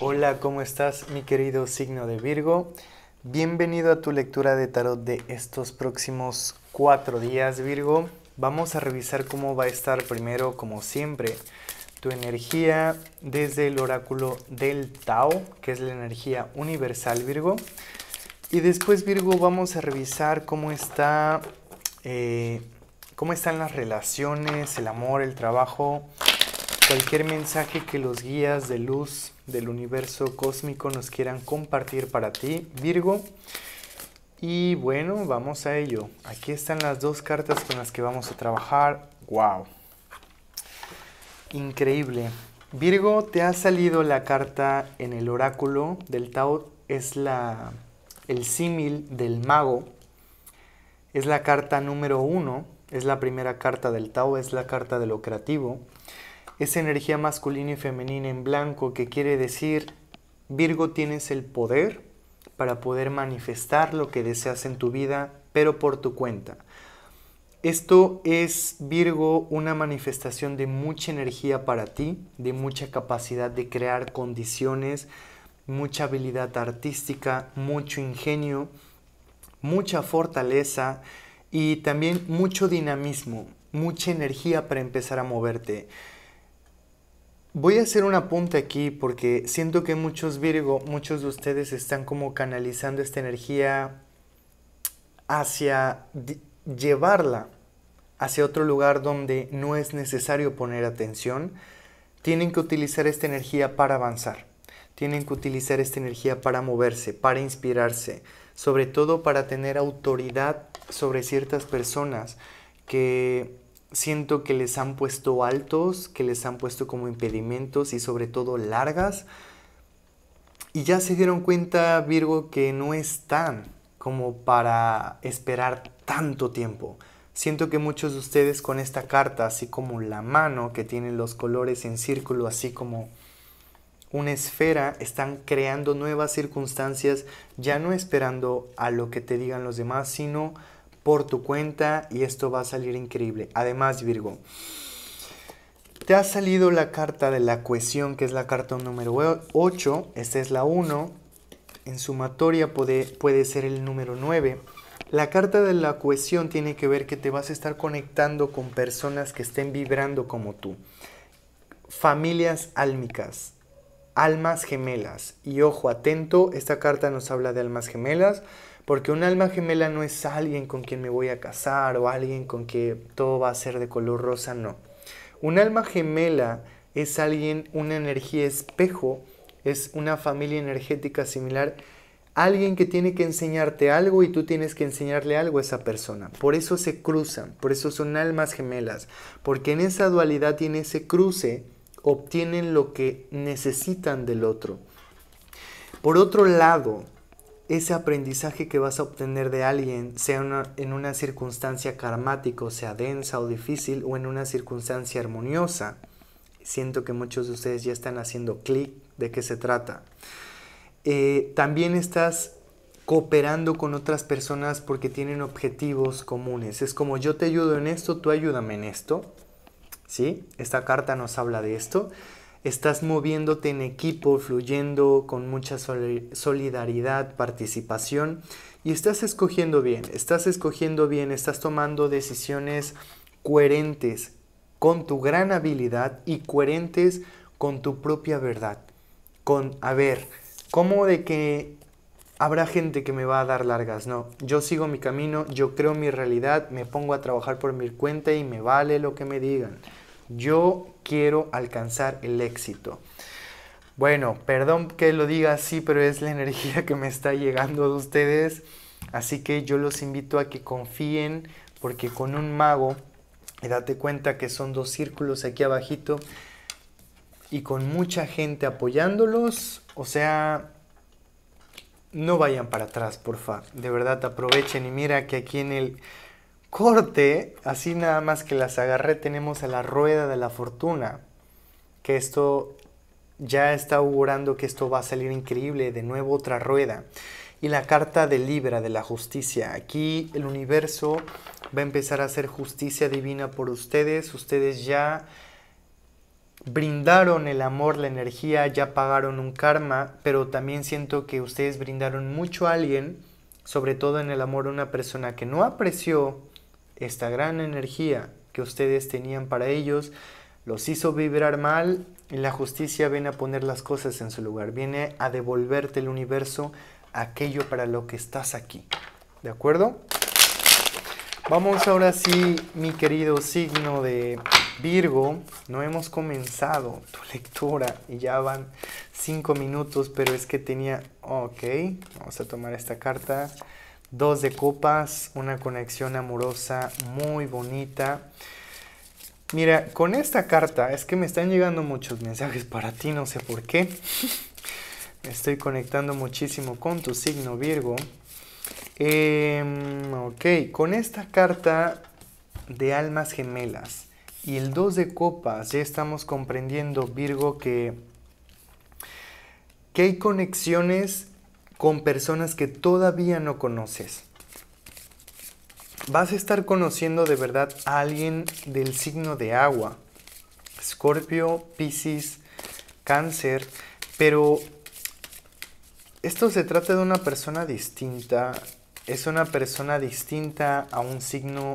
Hola, ¿cómo estás mi querido signo de Virgo? Bienvenido a tu lectura de tarot de estos próximos cuatro días Virgo. Vamos a revisar cómo va a estar primero, como siempre, tu energía desde el oráculo del Tao, que es la energía universal Virgo. Y después Virgo vamos a revisar cómo está... Eh, cómo están las relaciones, el amor, el trabajo, cualquier mensaje que los guías de luz del universo cósmico nos quieran compartir para ti, Virgo. Y bueno, vamos a ello. Aquí están las dos cartas con las que vamos a trabajar. ¡Wow! Increíble. Virgo, te ha salido la carta en el oráculo del Tao, es la, el símil del mago. Es la carta número uno, es la primera carta del Tao, es la carta de lo creativo esa energía masculina y femenina en blanco que quiere decir, Virgo, tienes el poder para poder manifestar lo que deseas en tu vida, pero por tu cuenta. Esto es, Virgo, una manifestación de mucha energía para ti, de mucha capacidad de crear condiciones, mucha habilidad artística, mucho ingenio, mucha fortaleza y también mucho dinamismo, mucha energía para empezar a moverte. Voy a hacer un apunte aquí porque siento que muchos Virgo, muchos de ustedes están como canalizando esta energía hacia llevarla hacia otro lugar donde no es necesario poner atención. Tienen que utilizar esta energía para avanzar. Tienen que utilizar esta energía para moverse, para inspirarse, sobre todo para tener autoridad sobre ciertas personas que siento que les han puesto altos, que les han puesto como impedimentos y sobre todo largas. Y ya se dieron cuenta, Virgo, que no están como para esperar tanto tiempo. Siento que muchos de ustedes con esta carta, así como la mano que tiene los colores en círculo, así como una esfera, están creando nuevas circunstancias, ya no esperando a lo que te digan los demás, sino por tu cuenta y esto va a salir increíble. Además, Virgo, te ha salido la carta de la cohesión, que es la carta número 8, esta es la 1, en sumatoria puede, puede ser el número 9. La carta de la cohesión tiene que ver que te vas a estar conectando con personas que estén vibrando como tú. Familias álmicas, almas gemelas. Y ojo, atento, esta carta nos habla de almas gemelas porque un alma gemela no es alguien con quien me voy a casar o alguien con que todo va a ser de color rosa, no. Un alma gemela es alguien, una energía espejo, es una familia energética similar, alguien que tiene que enseñarte algo y tú tienes que enseñarle algo a esa persona. Por eso se cruzan, por eso son almas gemelas, porque en esa dualidad y en ese cruce obtienen lo que necesitan del otro. Por otro lado, ese aprendizaje que vas a obtener de alguien, sea en una circunstancia karmática, o sea densa o difícil, o en una circunstancia armoniosa. Siento que muchos de ustedes ya están haciendo clic de qué se trata. Eh, también estás cooperando con otras personas porque tienen objetivos comunes. Es como yo te ayudo en esto, tú ayúdame en esto. ¿Sí? Esta carta nos habla de esto estás moviéndote en equipo, fluyendo con mucha solidaridad, participación y estás escogiendo bien, estás escogiendo bien, estás tomando decisiones coherentes con tu gran habilidad y coherentes con tu propia verdad. Con, a ver, ¿cómo de que habrá gente que me va a dar largas? No, yo sigo mi camino, yo creo mi realidad, me pongo a trabajar por mi cuenta y me vale lo que me digan. Yo quiero alcanzar el éxito. Bueno, perdón que lo diga así, pero es la energía que me está llegando de ustedes. Así que yo los invito a que confíen, porque con un mago, y date cuenta que son dos círculos aquí abajito, y con mucha gente apoyándolos, o sea, no vayan para atrás, porfa. De verdad, aprovechen y mira que aquí en el corte, así nada más que las agarré, tenemos a la rueda de la fortuna. Que esto ya está augurando que esto va a salir increíble, de nuevo otra rueda. Y la carta de Libra de la justicia. Aquí el universo va a empezar a hacer justicia divina por ustedes. Ustedes ya brindaron el amor, la energía, ya pagaron un karma, pero también siento que ustedes brindaron mucho a alguien, sobre todo en el amor a una persona que no apreció esta gran energía que ustedes tenían para ellos, los hizo vibrar mal, y la justicia viene a poner las cosas en su lugar, viene a devolverte el universo aquello para lo que estás aquí. ¿De acuerdo? Vamos ahora sí, mi querido signo de Virgo. No hemos comenzado tu lectura y ya van cinco minutos, pero es que tenía... Ok, vamos a tomar esta carta. Dos de copas, una conexión amorosa muy bonita. Mira, con esta carta es que me están llegando muchos mensajes para ti, no sé por qué. Me estoy conectando muchísimo con tu signo Virgo. Em, ok, con esta carta de almas gemelas y el dos de copas, ya estamos comprendiendo Virgo que, que hay conexiones con personas que todavía no conoces. Vas a estar conociendo de verdad a alguien del signo de agua, Escorpio, Piscis, Cáncer, pero esto se trata de una persona distinta, es una persona distinta a un signo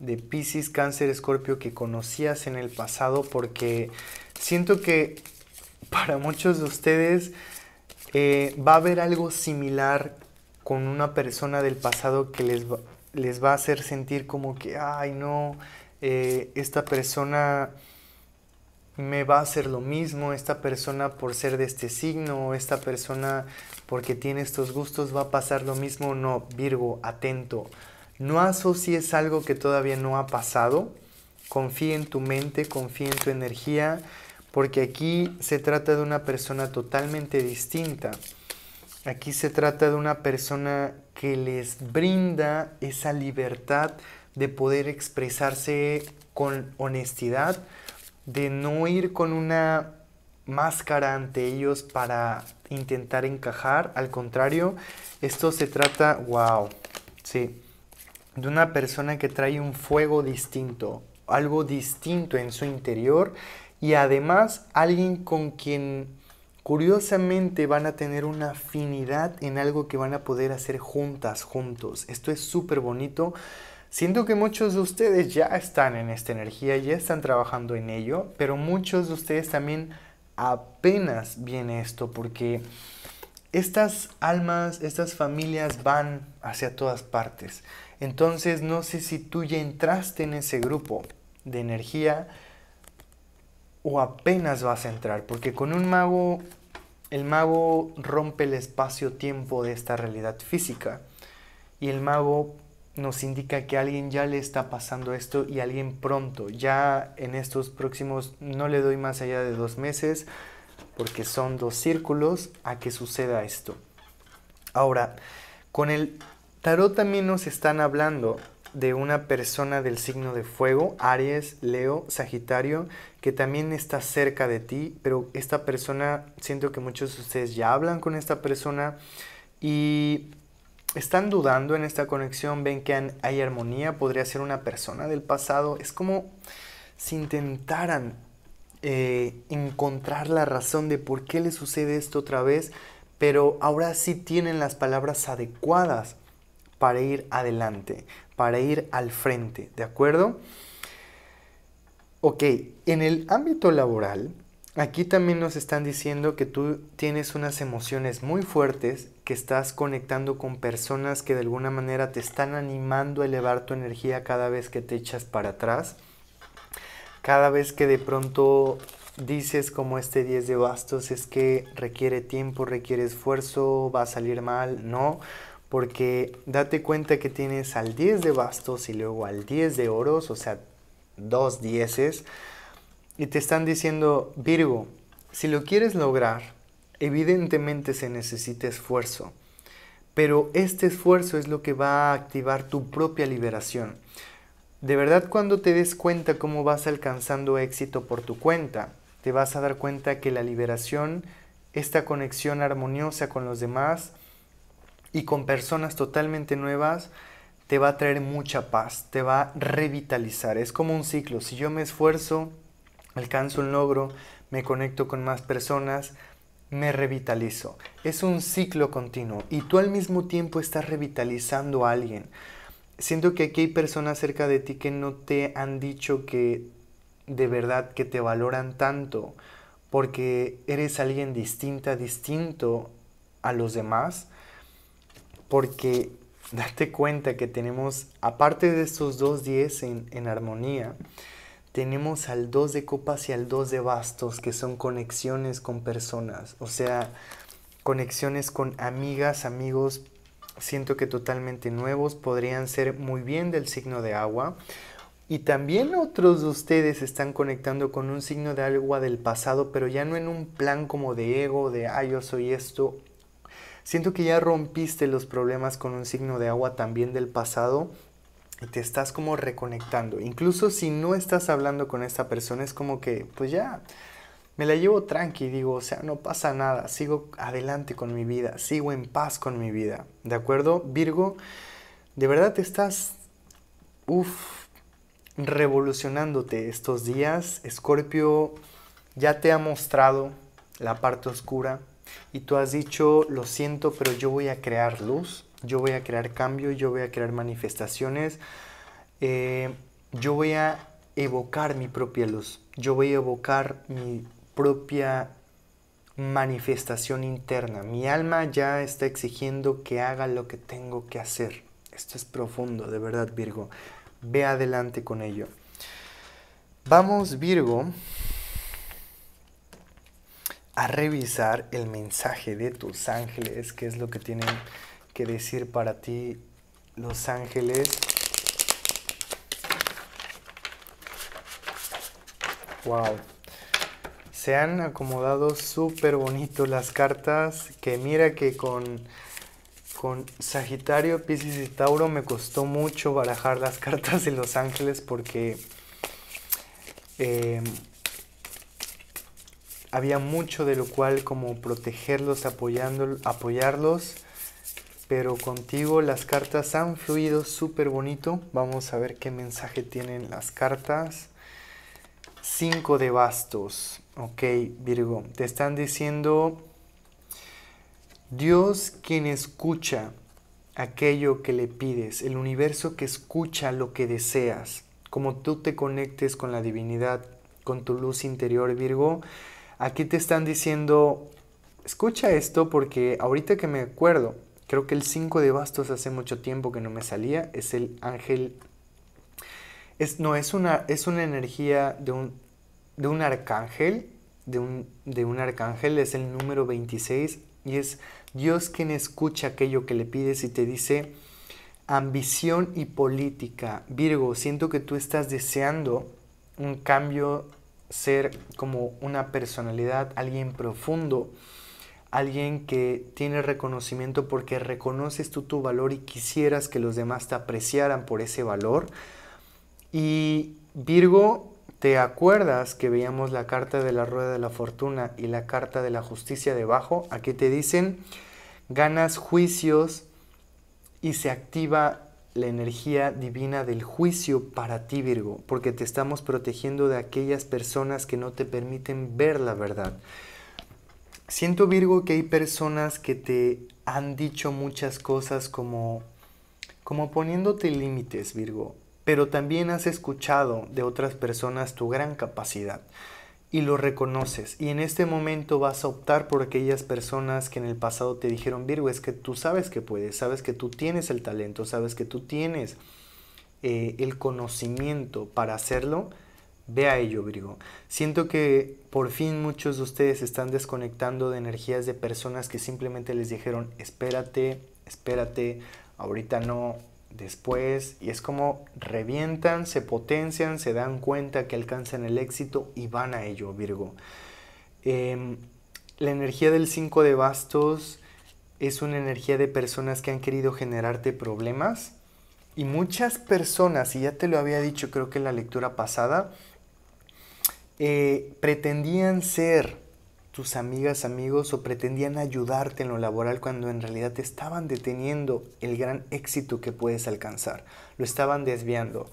de Piscis, Cáncer, Escorpio que conocías en el pasado porque siento que para muchos de ustedes eh, va a haber algo similar con una persona del pasado que les va, a hacer sentir como que, ay no, eh, esta persona me va a hacer lo mismo, esta persona por ser de este signo, esta persona porque tiene estos gustos va a pasar lo mismo. No, Virgo, atento. No asocies algo que todavía no ha pasado. Confía en tu mente, confía en tu energía porque aquí se trata de una persona totalmente distinta. Aquí se trata de una persona que les brinda esa libertad de poder expresarse con honestidad, de no ir con una máscara ante ellos para intentar encajar. Al contrario, esto se trata, wow, sí, de una persona que trae un fuego distinto, algo distinto en su interior y además alguien con quien curiosamente van a tener una afinidad en algo que van a poder hacer juntas, juntos. Esto es súper bonito. Siento que muchos de ustedes ya están en esta energía, ya están trabajando en ello, pero muchos de ustedes también apenas viene esto porque estas almas, estas familias van hacia todas partes. Entonces no sé si tú ya entraste en ese grupo de energía o apenas vas a entrar, porque con un mago, el mago rompe el espacio-tiempo de esta realidad física y el mago nos indica que a alguien ya le está pasando esto y alguien pronto, ya en estos próximos, no le doy más allá de dos meses, porque son dos círculos a que suceda esto. Ahora, con el tarot también nos están hablando de una persona del signo de fuego, Aries, Leo, Sagitario, que también está cerca de ti, pero esta persona, siento que muchos de ustedes ya hablan con esta persona y están dudando en esta conexión, ven que hay armonía, podría ser una persona del pasado, es como si intentaran eh, encontrar la razón de por qué le sucede esto otra vez, pero ahora sí tienen las palabras adecuadas para ir adelante, para ir al frente, ¿de acuerdo? Ok, en el ámbito laboral, aquí también nos están diciendo que tú tienes unas emociones muy fuertes, que estás conectando con personas que de alguna manera te están animando a elevar tu energía cada vez que te echas para atrás, cada vez que de pronto dices como este 10 de bastos es que requiere tiempo, requiere esfuerzo, va a salir mal, no porque date cuenta que tienes al 10 de bastos y luego al 10 de oros, o sea, dos dieces, y te están diciendo, Virgo, si lo quieres lograr, evidentemente se necesita esfuerzo, pero este esfuerzo es lo que va a activar tu propia liberación. De verdad cuando te des cuenta cómo vas alcanzando éxito por tu cuenta, te vas a dar cuenta que la liberación, esta conexión armoniosa con los demás, y con personas totalmente nuevas te va a traer mucha paz, te va a revitalizar. Es como un ciclo. Si yo me esfuerzo, alcanzo un logro, me conecto con más personas, me revitalizo. Es un ciclo continuo y tú al mismo tiempo estás revitalizando a alguien. Siento que aquí hay personas cerca de ti que no te han dicho que de verdad que te valoran tanto porque eres alguien distinta, distinto a los demás porque date cuenta que tenemos, aparte de estos dos 10 en, armonía, tenemos al 2 de copas y al 2 de bastos, que son conexiones con personas, o sea, conexiones con amigas, amigos, siento que totalmente nuevos, podrían ser muy bien del signo de agua. Y también otros de ustedes están conectando con un signo de agua del pasado, pero ya no en un plan como de ego, de, ah, yo soy esto Siento que ya rompiste los problemas con un signo de agua también del pasado y te estás como reconectando. Incluso si no estás hablando con esta persona, es como que, pues ya, me la llevo tranqui, digo, o sea, no pasa nada, sigo adelante con mi vida, sigo en paz con mi vida, ¿de acuerdo? Virgo, de verdad te estás, uff, revolucionándote estos días. Escorpio ya te ha mostrado la parte oscura, y tú has dicho, lo siento, pero yo voy a crear luz, yo voy a crear cambio, yo voy a crear manifestaciones, eh, yo voy a evocar mi propia luz, yo voy a evocar mi propia manifestación interna. Mi alma ya está exigiendo que haga lo que tengo que hacer. Esto es profundo, de verdad, Virgo. Ve adelante con ello. Vamos, Virgo, a revisar el mensaje de tus ángeles, qué es lo que tienen que decir para ti los ángeles. Wow. Se han acomodado súper bonito las cartas, que mira que con con Sagitario, Pisces y Tauro me costó mucho barajar las cartas de los ángeles porque eh, había mucho de lo cual como protegerlos, apoyarlos, pero contigo las cartas han fluido súper bonito. Vamos a ver qué mensaje tienen las cartas. cinco de bastos, ok Virgo, te están diciendo Dios quien escucha aquello que le pides, el universo que escucha lo que deseas, como tú te conectes con la divinidad, con tu luz interior Virgo, aquí te están diciendo, escucha esto porque ahorita que me acuerdo, creo que el 5 de bastos hace mucho tiempo que no me salía, es el ángel... Es, no, es una, es una energía de un, de un arcángel, de un, de un arcángel, es el número 26 y es Dios quien escucha aquello que le pides y te dice ambición y política. Virgo, siento que tú estás deseando un cambio ser como una personalidad, alguien profundo, alguien que tiene reconocimiento porque reconoces tú tu valor y quisieras que los demás te apreciaran por ese valor. Y Virgo, ¿te acuerdas que veíamos la carta de la rueda de la fortuna y la carta de la justicia debajo? Aquí te dicen, ganas juicios y se activa la energía divina del juicio para ti, Virgo, porque te estamos protegiendo de aquellas personas que no te permiten ver la verdad. Siento, Virgo, que hay personas que te han dicho muchas cosas como, como poniéndote límites, Virgo, pero también has escuchado de otras personas tu gran capacidad y lo reconoces. Y en este momento vas a optar por aquellas personas que en el pasado te dijeron, Virgo, es que tú sabes que puedes, sabes que tú tienes el talento, sabes que tú tienes eh, el conocimiento para hacerlo. vea ello, Virgo. Siento que por fin muchos de ustedes están desconectando de energías de personas que simplemente les dijeron, espérate, espérate, ahorita no, después y es como revientan, se potencian, se dan cuenta que alcanzan el éxito y van a ello, Virgo. Em, la energía del 5 de bastos es una energía de personas que han querido generarte problemas y muchas personas, y ya te lo había dicho creo que en la lectura pasada, eh, pretendían ser tus amigas, amigos o pretendían ayudarte en lo laboral cuando en realidad te estaban deteniendo el gran éxito que puedes alcanzar, lo estaban desviando.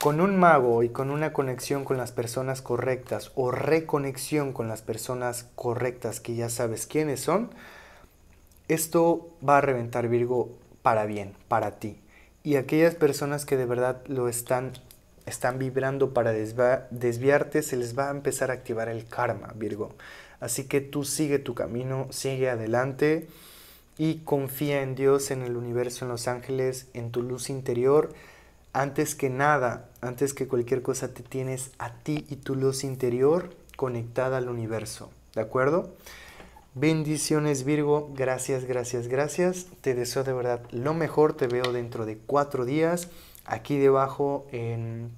Con un mago y con una conexión con las personas correctas o reconexión con las personas correctas que ya sabes quiénes son, esto va a reventar Virgo para bien, para ti. Y aquellas personas que de verdad lo están están vibrando para desviarte, se les va a empezar a activar el karma, Virgo. Así que tú sigue tu camino, sigue adelante y confía en Dios, en el universo, en los ángeles, en tu luz interior. Antes que nada, antes que cualquier cosa, te tienes a ti y tu luz interior conectada al universo. ¿De acuerdo? Bendiciones Virgo, gracias, gracias, gracias. Te deseo de verdad lo mejor, te veo dentro de cuatro días. Aquí debajo en,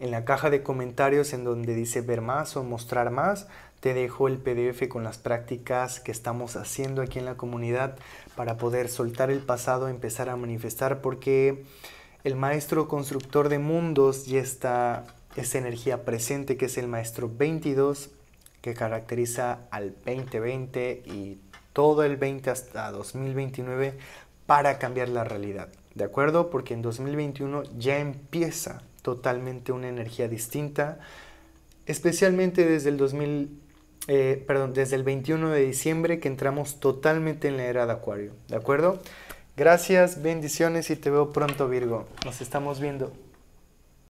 en la caja de comentarios en donde dice ver más o mostrar más, te dejo el PDF con las prácticas que estamos haciendo aquí en la comunidad para poder soltar el pasado, empezar a manifestar, porque el maestro constructor de mundos y está esa energía presente que es el maestro 22 que caracteriza al 2020 y todo el 20 hasta 2029 para cambiar la realidad, ¿de acuerdo? Porque en 2021 ya empieza totalmente una energía distinta, especialmente desde el 2000 eh, perdón, desde el 21 de diciembre que entramos totalmente en la era de Acuario, ¿de acuerdo? Gracias, bendiciones y te veo pronto Virgo. Nos estamos viendo.